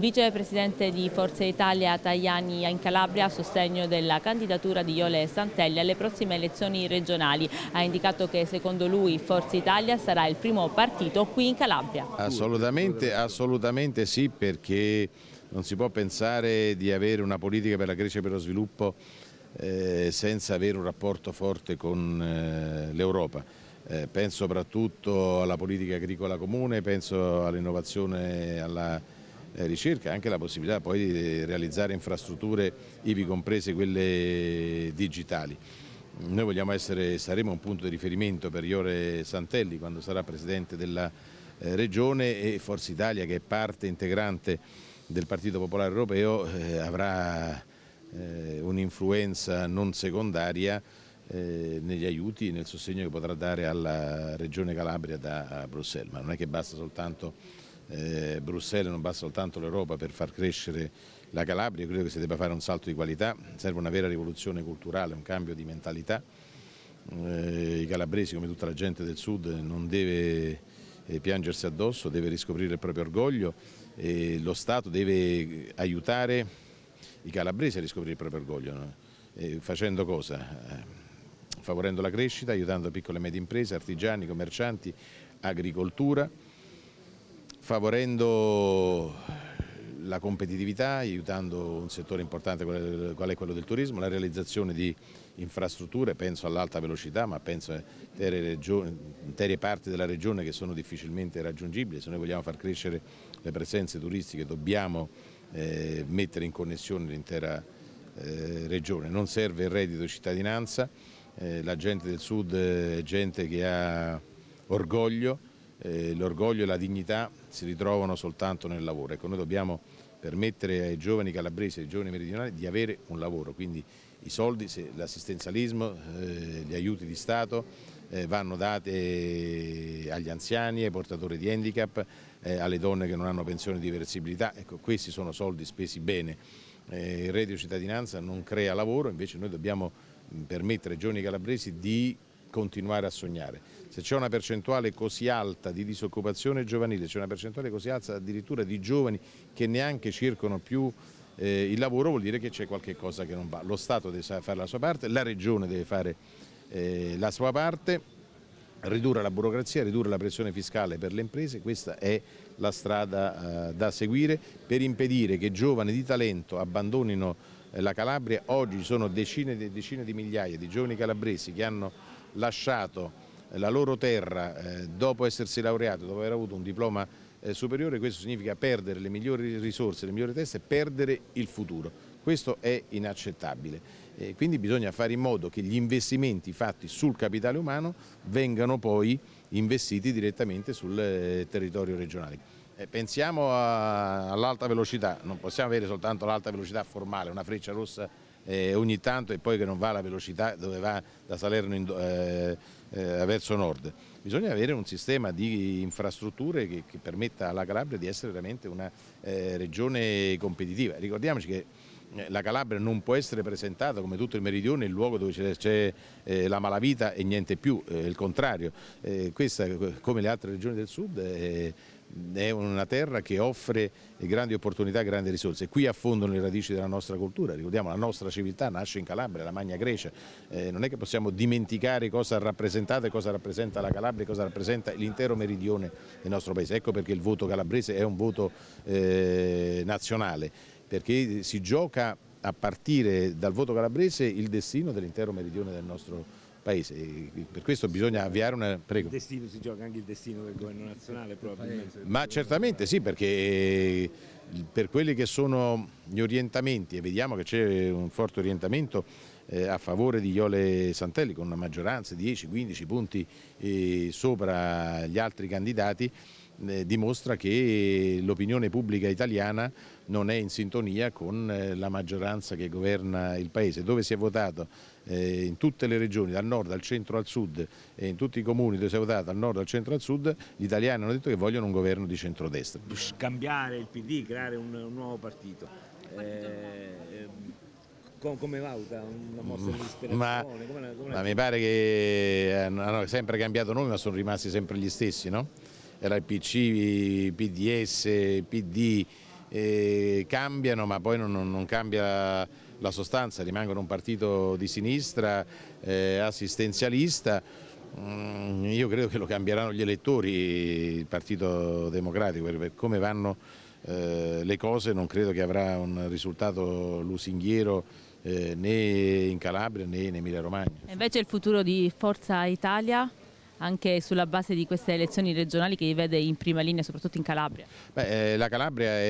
vicepresidente di Forza Italia Tajani in Calabria a sostegno della candidatura di Iole Santelli alle prossime elezioni regionali. Ha indicato che secondo lui Forza Italia sarà il primo partito qui in Calabria. Assolutamente, assolutamente sì perché non si può pensare di avere una politica per la crescita e per lo sviluppo eh, senza avere un rapporto forte con eh, l'Europa. Eh, penso soprattutto alla politica agricola comune, penso all'innovazione, alla eh, ricerca, e anche la possibilità poi di eh, realizzare infrastrutture ivi comprese quelle digitali. Mm, noi vogliamo essere, saremo un punto di riferimento per Iore Santelli quando sarà Presidente della eh, Regione e Forza Italia che è parte integrante del Partito Popolare Europeo eh, avrà eh, un'influenza non secondaria eh, negli aiuti e nel sostegno che potrà dare alla Regione Calabria da Bruxelles, ma non è che basta soltanto eh, Bruxelles, non basta soltanto l'Europa per far crescere la Calabria, credo che si debba fare un salto di qualità, serve una vera rivoluzione culturale, un cambio di mentalità. Eh, I calabresi, come tutta la gente del sud, non deve eh, piangersi addosso, deve riscoprire il proprio orgoglio e lo Stato deve aiutare i calabresi a riscoprire il proprio orgoglio. No? facendo cosa? Eh, favorendo la crescita, aiutando piccole e medie imprese, artigiani, commercianti, agricoltura favorendo la competitività, aiutando un settore importante qual è quello del turismo, la realizzazione di infrastrutture, penso all'alta velocità, ma penso a intere, intere parti della regione che sono difficilmente raggiungibili, se noi vogliamo far crescere le presenze turistiche dobbiamo eh, mettere in connessione l'intera eh, regione, non serve il reddito di cittadinanza, eh, la gente del sud eh, è gente che ha orgoglio, eh, l'orgoglio e la dignità si ritrovano soltanto nel lavoro. Ecco, noi dobbiamo permettere ai giovani calabresi, ai giovani meridionali di avere un lavoro, quindi i soldi, l'assistenzialismo, eh, gli aiuti di Stato eh, vanno dati agli anziani, ai portatori di handicap, alle donne che non hanno pensione di diversibilità, ecco, questi sono soldi spesi bene. il reddito cittadinanza non crea lavoro, invece noi dobbiamo mm, permettere ai giovani calabresi di continuare a sognare. Se c'è una percentuale così alta di disoccupazione giovanile, c'è una percentuale così alta addirittura di giovani che neanche circolano più eh, il lavoro, vuol dire che c'è qualche cosa che non va. Lo Stato deve fare la sua parte, la Regione deve fare eh, la sua parte ridurre la burocrazia, ridurre la pressione fiscale per le imprese, questa è la strada eh, da seguire per impedire che giovani di talento abbandonino eh, la Calabria. Oggi sono decine e decine di migliaia di giovani calabresi che hanno lasciato la loro terra eh, dopo essersi laureato, dopo aver avuto un diploma eh, superiore, questo significa perdere le migliori risorse, le migliori teste, perdere il futuro. Questo è inaccettabile. quindi bisogna fare in modo che gli investimenti fatti sul capitale umano vengano poi investiti direttamente sul eh, territorio regionale. Pensiamo all'alta velocità, non possiamo avere soltanto l'alta velocità formale, una freccia rossa ogni tanto e poi che non va alla velocità dove va da Salerno in, eh, verso nord. Bisogna avere un sistema di infrastrutture che, che permetta alla Calabria di essere veramente una eh, regione competitiva. Ricordiamoci che eh, la Calabria non può essere presentata come tutto il meridione il luogo dove c'è eh, la malavita e niente più, eh, il contrario. Eh, questa, eh, come le altre regioni del sud, eh, è una terra che offre grandi opportunità, e grandi risorse. Qui affondano le radici della nostra cultura, ricordiamo la nostra civiltà nasce in Calabria, la Magna Grecia, eh, non è che possiamo dimenticare cosa ha rappresentato e cosa rappresenta la Calabria, e cosa rappresenta l'intero meridione del nostro paese. Ecco perché il voto calabrese è un voto eh, nazionale, perché si gioca a partire dal voto calabrese il destino dell'intero meridione del nostro paese paese. per questo bisogna avviare una... Prego. Il destino si gioca anche il destino del governo nazionale probabilmente. Ma certamente sì, perché eh, per quelli che sono gli orientamenti, e vediamo che c'è un forte orientamento eh, a favore di Iole Santelli con una maggioranza di 10-15 punti eh, sopra gli altri candidati, dimostra che l'opinione pubblica italiana non è in sintonia con eh, la maggioranza che governa il Paese, dove si è votato eh, in tutte le regioni, dal nord al centro al sud e in tutti i comuni dove si è votato dal nord al centro al sud, gli italiani hanno detto che vogliono un governo di centrodestra. Cambiare il PD, creare un, nuovo partito. Eh, come valuta una mossa di disperazione? Ma, ma mi pare che hanno sempre cambiato nome ma sono rimasti sempre gli stessi, no? Era il PC, PDS, PD, cambiano ma poi non, non, cambia la sostanza, rimangono un partito di sinistra, eh, assistenzialista, mm, io credo che lo cambieranno gli elettori, il Partito Democratico, per come vanno eh, le cose non credo che avrà un risultato lusinghiero eh, né in Calabria né in Emilia Romagna. E invece il futuro di Forza Italia? anche sulla base di queste elezioni regionali che vi vede in prima linea, soprattutto in Calabria? Beh, eh, la Calabria è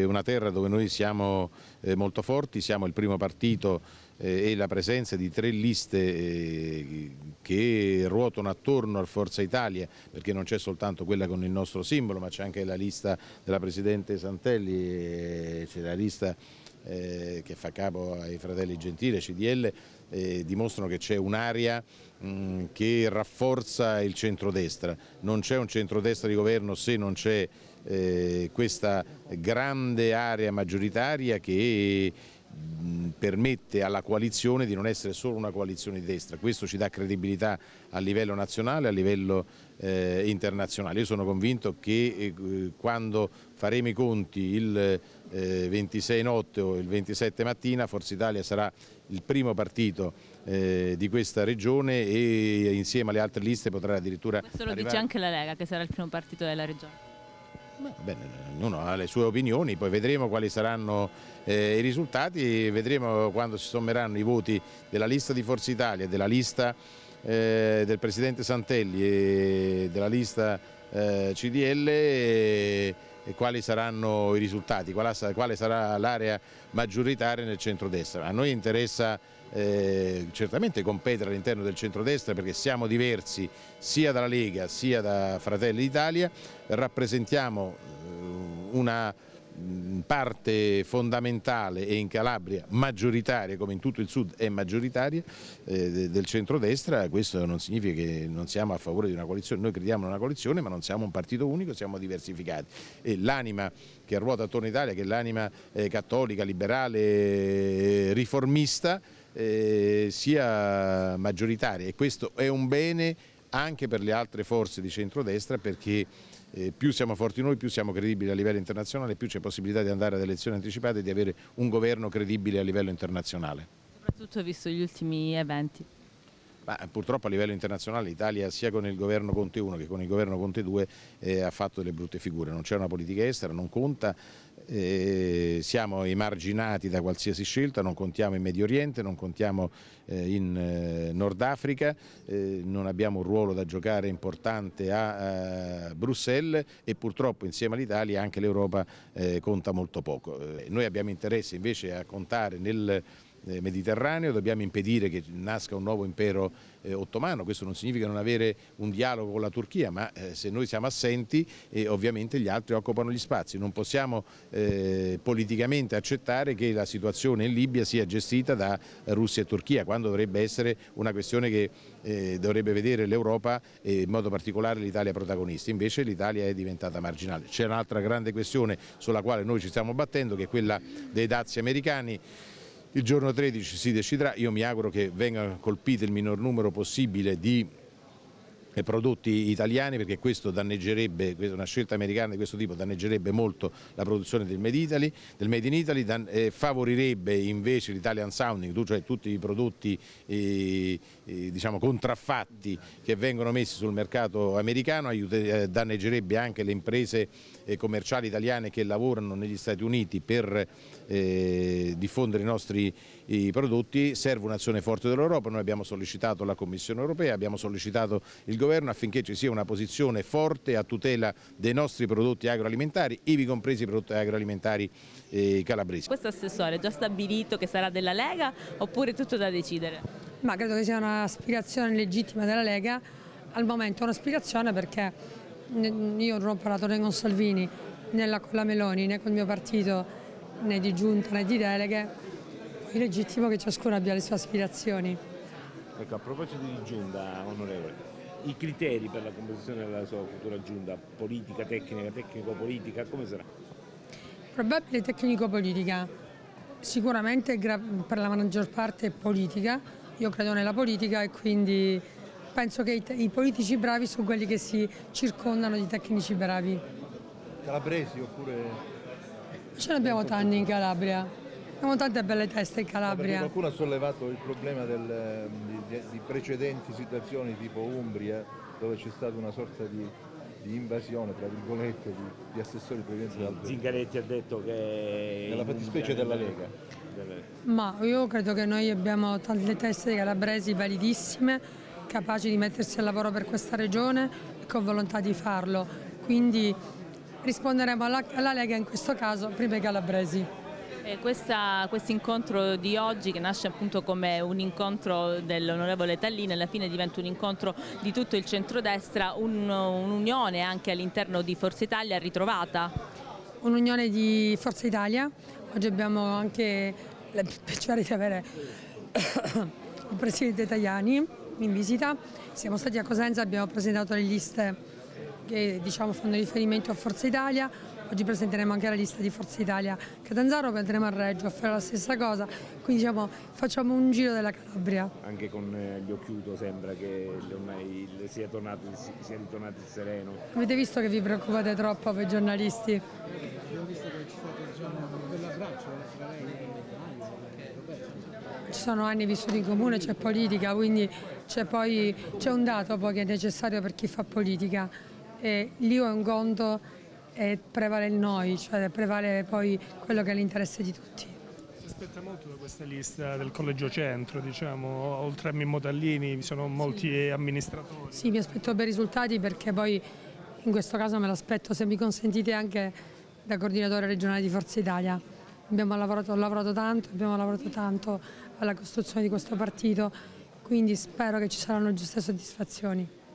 eh, una terra dove noi siamo eh, molto forti, siamo il primo partito e la presenza di tre liste che ruotano attorno al Forza Italia, perché non c'è soltanto quella con il nostro simbolo, ma c'è anche la lista della Presidente Santelli, c'è la lista che fa capo ai fratelli Gentile, CDL, eh, dimostrano che c'è un'area mm, che rafforza il centrodestra. Non c'è un centrodestra di governo se non c'è eh, questa grande area maggioritaria che Mm, permette alla coalizione di non essere solo una coalizione di destra, questo ci dà credibilità a livello nazionale, a livello eh, internazionale. Io sono convinto che eh, quando faremo i conti il eh, 26 notte o il 27 mattina Forza Italia sarà il primo partito eh, di questa regione e insieme alle altre liste potrà addirittura... Questo lo arrivare... dice anche la Lega che sarà il primo partito della regione bene, ognuno ha le sue opinioni, poi vedremo quali saranno eh, i risultati, vedremo quando si sommeranno i voti della lista di Forza Italia, della lista eh, del Presidente Santelli e della lista eh, CDL quali saranno i risultati, quale sarà l'area maggioritaria nel centrodestra. A noi interessa eh, certamente competere all'interno del centrodestra perché siamo diversi sia dalla Lega sia da Fratelli d'Italia, rappresentiamo eh, una parte fondamentale e in Calabria maggioritaria, come in tutto il sud è maggioritaria, eh, del centrodestra, questo non significa che non siamo a favore di una coalizione, noi crediamo in una coalizione ma non siamo un partito unico, siamo diversificati e l'anima che ruota attorno all'Italia, che è l'anima eh, cattolica, liberale, eh, riformista, eh, sia maggioritaria e questo è un bene anche per le altre forze di centrodestra perché eh, più siamo forti noi, più siamo credibili a livello internazionale, più c'è possibilità di andare ad elezioni anticipate e di avere un governo credibile a livello internazionale. Soprattutto visto gli ultimi eventi. Ma purtroppo a livello internazionale l'Italia sia con il governo Conte 1 che con il governo Conte 2 eh, ha fatto delle brutte figure, non c'è una politica estera, non conta eh, siamo emarginati da qualsiasi scelta, non contiamo in Medio Oriente, non contiamo eh, in eh, Nord Africa, eh, non abbiamo un ruolo da giocare importante a, a eh, Bruxelles e purtroppo insieme all'Italia anche l'Europa eh, conta molto poco. noi abbiamo interesse invece a contare nel eh, mediterraneo, dobbiamo impedire che nasca un nuovo impero eh, ottomano, questo non significa non avere un dialogo con la Turchia, ma eh, se noi siamo assenti eh, ovviamente gli altri occupano gli spazi, non possiamo eh, politicamente accettare che la situazione in Libia sia gestita da Russia e Turchia, quando dovrebbe essere una questione che eh, dovrebbe vedere l'Europa e in modo particolare l'Italia protagonista, invece l'Italia è diventata marginale. C'è un'altra grande questione sulla quale noi ci stiamo battendo che è quella dei dazi americani. Il giorno 13 si deciderà, io mi auguro che venga colpito il minor numero possibile di prodotti italiani perché questo danneggerebbe, una scelta americana di questo tipo danneggerebbe molto la produzione del Made, Italy, del Made in Italy, dan, eh, favorirebbe invece l'Italian Sounding, cioè tutti i prodotti eh, eh, diciamo contraffatti che vengono messi sul mercato americano, aiute, eh, danneggerebbe anche le imprese eh, commerciali italiane che lavorano negli Stati Uniti per eh, diffondere i nostri i prodotti, serve un'azione forte dell'Europa, noi abbiamo sollecitato la Commissione europea, abbiamo sollecitato il governo governo affinché ci sia una posizione forte a tutela dei nostri prodotti agroalimentari, ivi compresi i prodotti agroalimentari eh, calabresi. Questo assessore è già stabilito che sarà della Lega oppure è tutto da decidere? Ma credo che sia un'aspirazione legittima della Lega, al momento è un'aspirazione perché io non ho parlato né con Salvini né con la Meloni né col mio partito né di giunta né di deleghe, è legittimo che ciascuno abbia le sue aspirazioni. Ecco, a proposito di giunta, onorevole, i criteri per la composizione della sua futura giunta, politica, tecnica, tecnico-politica, come sarà? Probabile tecnico-politica, sicuramente per la maggior parte politica, io credo nella politica e quindi penso che i, i politici bravi sono quelli che si circondano di tecnici bravi. Calabresi oppure... Ce ne abbiamo tanti in Calabria, Abbiamo tante belle teste in Calabria. qualcuno ha sollevato il problema del, di, di, precedenti situazioni tipo Umbria, dove c'è stata una sorta di, di invasione, tra virgolette, di, di assessori previdenza d'altro. Zingaretti ha detto che... Nella fattispecie della Lega. Ma io credo che noi abbiamo tante teste calabresi validissime, capaci di mettersi al lavoro per questa regione e con volontà di farlo. Quindi risponderemo alla, alla Lega in questo caso prima i calabresi. Eh, questo incontro di oggi che nasce appunto come un incontro dell'onorevole Tallini alla fine diventa un incontro di tutto il centrodestra, un'unione un anche all'interno di Forza Italia ritrovata. Un'unione di Forza Italia, oggi abbiamo anche il piacere di avere il Presidente Tajani in visita, siamo stati a Cosenza, abbiamo presentato le liste che diciamo, fanno riferimento a Forza Italia, oggi presenteremo anche la lista di Forza Italia Catanzaro poi andremo a Reggio a fare la stessa cosa, quindi diciamo facciamo un giro della Calabria. Anche con eh, gli Occhiuto sembra che ormai sia, sia ritornato il sereno. Avete visto che vi preoccupate troppo per i giornalisti? Abbiamo visto che ci sono diciamo quell'abbraccio tra lei ci sono anni vissuti in comune, c'è politica, quindi c'è un dato che è necessario per chi fa politica. E l'io è un conto e prevale il noi, cioè prevale poi quello che è l'interesse di tutti Si aspetta molto da questa lista del Collegio Centro, diciamo, oltre a Mimmo Tallini vi sono molti sì. amministratori. Sì, mi aspetto bei risultati perché poi in questo caso me l'aspetto, se mi consentite, anche da coordinatore regionale di Forza Italia. Abbiamo lavorato, lavorato tanto, abbiamo lavorato tanto alla costruzione di questo partito, quindi spero che ci saranno giuste soddisfazioni.